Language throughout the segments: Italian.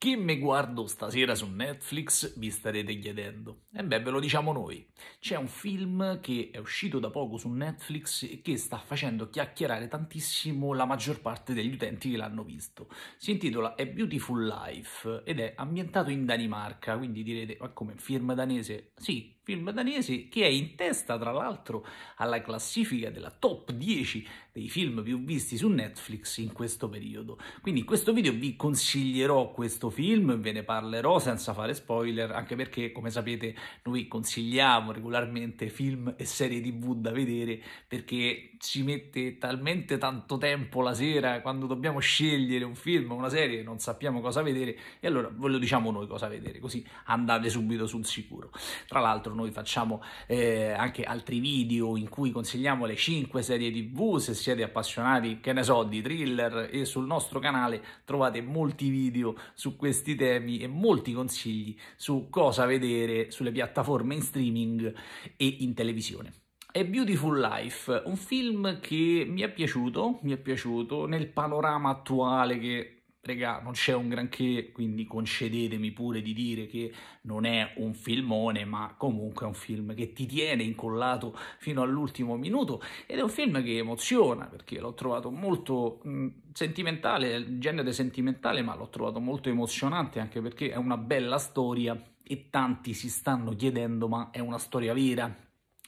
Che mi guardo stasera su Netflix, vi starete chiedendo. E beh, ve lo diciamo noi. C'è un film che è uscito da poco su Netflix e che sta facendo chiacchierare tantissimo la maggior parte degli utenti che l'hanno visto. Si intitola A Beautiful Life ed è ambientato in Danimarca, quindi direte, ma come, film danese? Sì, film danese che è in testa tra l'altro alla classifica della top 10 dei film più visti su Netflix in questo periodo. Quindi in questo video vi consiglierò questo film, ve ne parlerò senza fare spoiler, anche perché come sapete noi consigliamo regolarmente film e serie tv da vedere perché ci mette talmente tanto tempo la sera quando dobbiamo scegliere un film o una serie non sappiamo cosa vedere e allora ve lo diciamo noi cosa vedere, così andate subito sul sicuro. Tra l'altro noi facciamo eh, anche altri video in cui consigliamo le 5 serie tv se siete appassionati, che ne so, di thriller e sul nostro canale trovate molti video su questi temi e molti consigli su cosa vedere sulle piattaforme in streaming e in televisione. È Beautiful Life, un film che mi è piaciuto, mi è piaciuto nel panorama attuale che Regà, non c'è un granché, quindi concedetemi pure di dire che non è un filmone, ma comunque è un film che ti tiene incollato fino all'ultimo minuto ed è un film che emoziona perché l'ho trovato molto mh, mm, sentimentale, genere sentimentale, ma l'ho trovato molto emozionante anche perché è una bella storia e tanti si stanno chiedendo ma è una storia vera,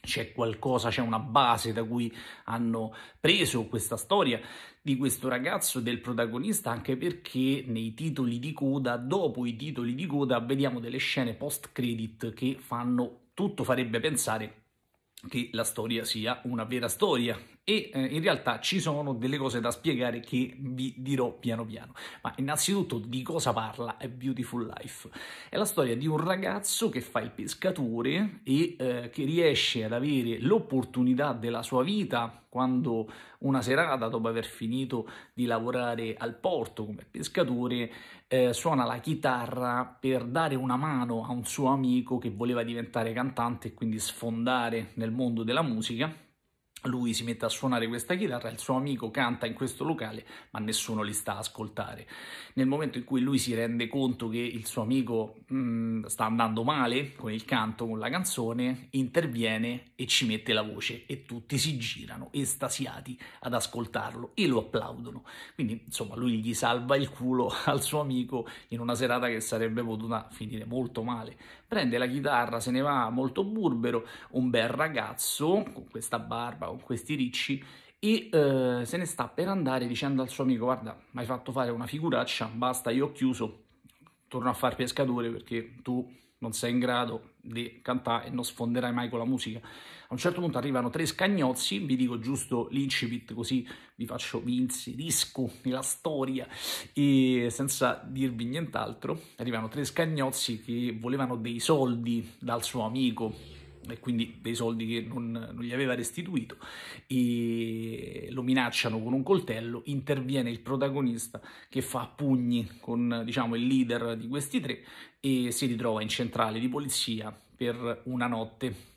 c'è qualcosa, c'è una base da cui hanno preso questa storia di questo ragazzo, del protagonista, anche perché nei titoli di coda, dopo i titoli di coda, vediamo delle scene post-credit che fanno tutto, farebbe pensare che la storia sia una vera storia e eh, in realtà ci sono delle cose da spiegare che vi dirò piano piano. Ma innanzitutto di cosa parla è Beautiful Life? È la storia di un ragazzo che fa il pescatore e eh, che riesce ad avere l'opportunità della sua vita quando una serata, dopo aver finito di lavorare al porto come pescatore, eh, suona la chitarra per dare una mano a un suo amico che voleva diventare cantante e quindi sfondare nel mondo della musica lui si mette a suonare questa chitarra, il suo amico canta in questo locale, ma nessuno li sta a ascoltare. Nel momento in cui lui si rende conto che il suo amico mh, mm, sta andando male con il canto, con la canzone, interviene e ci mette la voce e tutti si girano estasiati ad ascoltarlo e lo applaudono. Quindi, insomma, lui gli salva il culo al suo amico in una serata che sarebbe potuta finire molto male. Prende la chitarra, se ne va molto burbero, un bel ragazzo con questa barba questi ricci e eh, se ne sta per andare dicendo al suo amico guarda mi hai fatto fare una figuraccia basta io ho chiuso torno a far pescatore perché tu non sei in grado di cantare e non sfonderai mai con la musica a un certo punto arrivano tre scagnozzi vi dico giusto l'incipit così vi faccio vi inserisco nella storia e senza dirvi nient'altro arrivano tre scagnozzi che volevano dei soldi dal suo amico e quindi dei soldi che non, non gli aveva restituito, lo minacciano con un coltello, interviene il protagonista che fa pugni con diciamo, il leader di questi tre e si ritrova in centrale di polizia per una notte.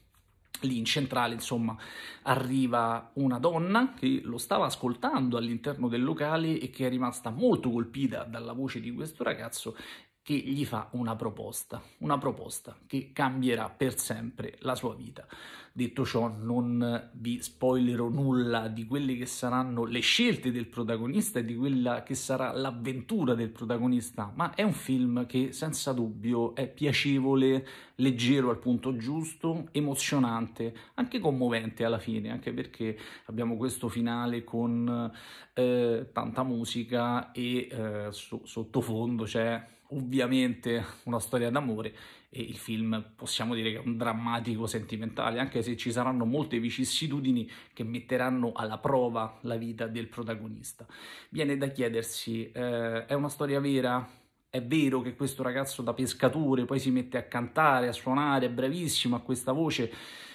Lì in centrale, insomma, arriva una donna che lo stava ascoltando all'interno del locale e che è rimasta molto colpita dalla voce di questo ragazzo che gli fa una proposta, una proposta che cambierà per sempre la sua vita. Detto ciò, non vi spoilerò nulla di quelle che saranno le scelte del protagonista e di quella che sarà l'avventura del protagonista, ma è un film che senza dubbio è piacevole, leggero al punto giusto, emozionante, anche commovente alla fine, anche perché abbiamo questo finale con eh, tanta musica e eh, so sottofondo c'è ovviamente una storia d'amore e il film possiamo dire che è un drammatico sentimentale, anche se ci saranno molte vicissitudini che metteranno alla prova la vita del protagonista. Viene da chiedersi, eh, è una storia vera? È vero che questo ragazzo da pescatore poi si mette a cantare, a suonare, è bravissimo, ha questa voce?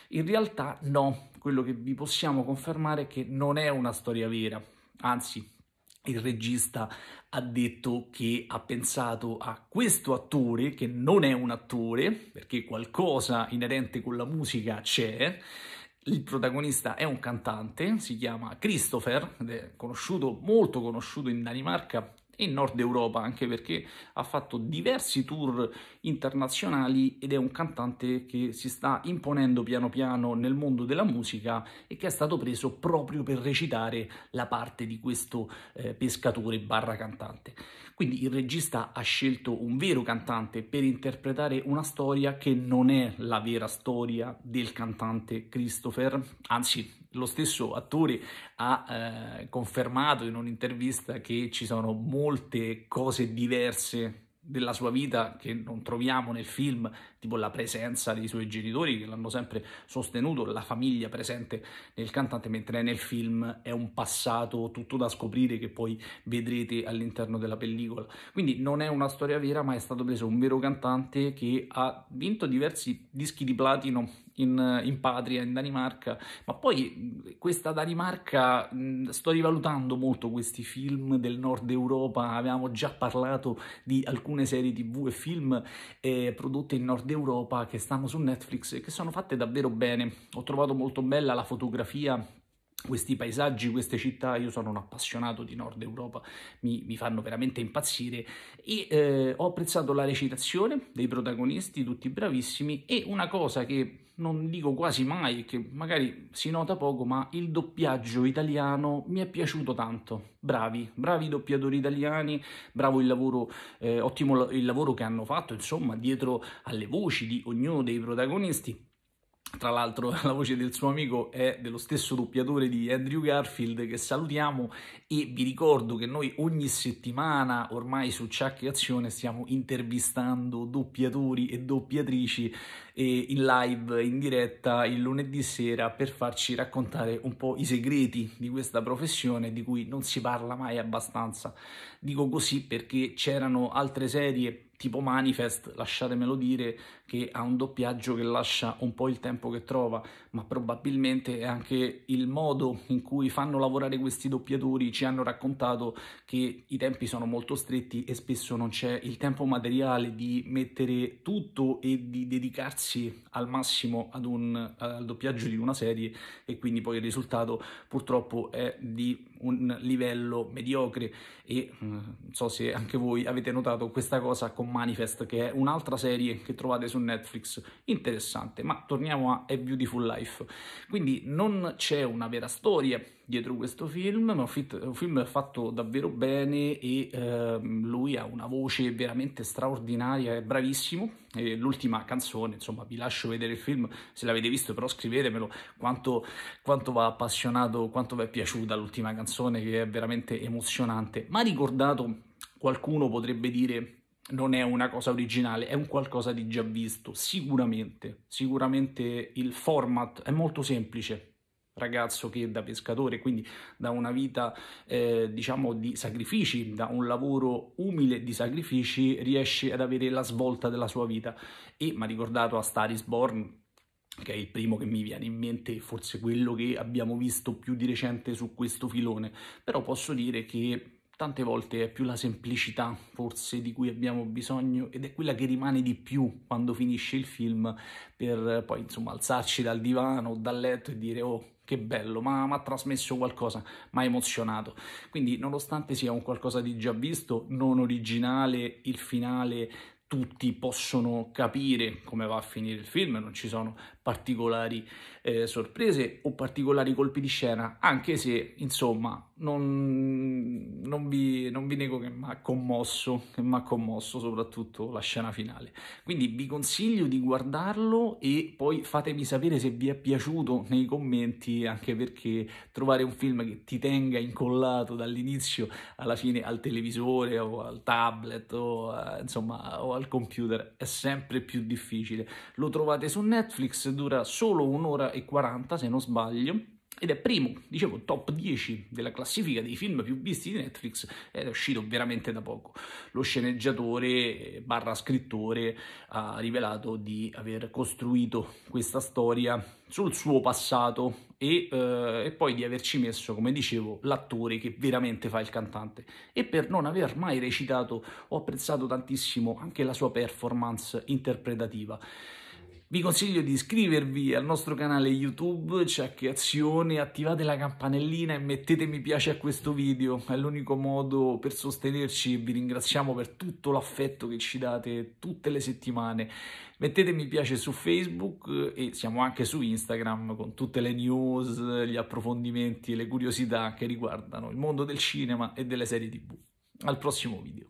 In realtà no, quello che vi possiamo confermare è che non è una storia vera, anzi il regista ha detto che ha pensato a questo attore, che non è un attore, perché qualcosa inerente con la musica c'è. Il protagonista è un cantante, si chiama Christopher, ed è conosciuto, molto conosciuto in Danimarca in Nord Europa, anche perché ha fatto diversi tour internazionali ed è un cantante che si sta imponendo piano piano nel mondo della musica e che è stato preso proprio per recitare la parte di questo eh, pescatore barra cantante. Quindi il regista ha scelto un vero cantante per interpretare una storia che non è la vera storia del cantante Christopher, anzi lo stesso attore ha eh, confermato in un'intervista che ci sono molte cose diverse della sua vita che non troviamo nel film, tipo la presenza dei suoi genitori che l'hanno sempre sostenuto, la famiglia presente nel cantante, mentre nel film è un passato tutto da scoprire che poi vedrete all'interno della pellicola. Quindi non è una storia vera, ma è stato preso un vero cantante che ha vinto diversi dischi di platino in, in, patria, in Danimarca, ma poi questa Danimarca, sto rivalutando molto questi film del nord Europa, avevamo già parlato di alcune serie tv e film eh, prodotte in nord Europa che stanno su Netflix e che sono fatte davvero bene, ho trovato molto bella la fotografia questi paesaggi, queste città, io sono un appassionato di Nord Europa, mi, mi fanno veramente impazzire e eh, ho apprezzato la recitazione dei protagonisti, tutti bravissimi e una cosa che non dico quasi mai, che magari si nota poco, ma il doppiaggio italiano mi è piaciuto tanto. Bravi, bravi doppiatori italiani, bravo il lavoro, eh, ottimo il lavoro che hanno fatto, insomma, dietro alle voci di ognuno dei protagonisti tra l'altro la voce del suo amico è dello stesso doppiatore di Andrew Garfield che salutiamo e vi ricordo che noi ogni settimana ormai su Ciacchi Azione stiamo intervistando doppiatori e doppiatrici in live, in diretta, il lunedì sera per farci raccontare un po' i segreti di questa professione di cui non si parla mai abbastanza. Dico così perché c'erano altre serie tipo Manifest, lasciatemelo dire, che ha un doppiaggio che lascia un po' il tempo che trova, ma probabilmente è anche il modo in cui fanno lavorare questi doppiatori, ci hanno raccontato che i tempi sono molto stretti e spesso non c'è il tempo materiale di mettere tutto e di dedicarsi aprirsi al massimo ad un, eh, al doppiaggio di una serie e quindi poi il risultato purtroppo è di un livello mediocre e mm, non so se anche voi avete notato questa cosa con Manifest che è un'altra serie che trovate su Netflix interessante ma torniamo a A Beautiful Life quindi non c'è una vera storia dietro questo film, ma è un film fatto davvero bene e ehm, lui ha una voce veramente straordinaria, è bravissimo. E l'ultima canzone, insomma, vi lascio vedere il film, se l'avete visto però scrivetemelo quanto, quanto va appassionato, quanto vi è piaciuta l'ultima canzone che è veramente emozionante. Ma ricordato, qualcuno potrebbe dire non è una cosa originale, è un qualcosa di già visto, sicuramente, sicuramente il format è molto semplice, ragazzo che da pescatore, quindi da una vita eh, diciamo di sacrifici, da un lavoro umile di sacrifici, riesce ad avere la svolta della sua vita. E mi ha ricordato a Staris Born, che è il primo che mi viene in mente, forse quello che abbiamo visto più di recente su questo filone, però posso dire che tante volte è più la semplicità forse di cui abbiamo bisogno ed è quella che rimane di più quando finisce il film per poi insomma alzarci dal divano, o dal letto e dire oh che bello, ma ha trasmesso qualcosa, mi ha emozionato. Quindi nonostante sia un qualcosa di già visto, non originale, il finale tutti possono capire come va a finire il film, non ci sono particolari eh, sorprese o particolari colpi di scena, anche se insomma non, non vi, non vi nego che mi ha commosso, che mi ha commosso soprattutto la scena finale. Quindi vi consiglio di guardarlo e poi fatemi sapere se vi è piaciuto nei commenti, anche perché trovare un film che ti tenga incollato dall'inizio alla fine al televisore o al tablet o, eh, insomma, o al computer è sempre più difficile. Lo trovate su Netflix dura solo un'ora e 40 se non sbaglio, ed è primo, dicevo, top 10 della classifica dei film più visti di Netflix ed è uscito veramente da poco. Lo sceneggiatore barra scrittore ha rivelato di aver costruito questa storia sul suo passato e, eh, e poi di averci messo, come dicevo, l'attore che veramente fa il cantante. E per non aver mai recitato ho apprezzato tantissimo anche la sua performance interpretativa. Vi consiglio di iscrivervi al nostro canale YouTube, c'è che azione, attivate la campanellina e mettete mi piace a questo video, è l'unico modo per sostenerci, vi ringraziamo per tutto l'affetto che ci date tutte le settimane. Mettete mi piace su Facebook eh, e siamo anche su Instagram con tutte le news, gli approfondimenti e le curiosità che riguardano il mondo del cinema e delle serie tv. Al prossimo video.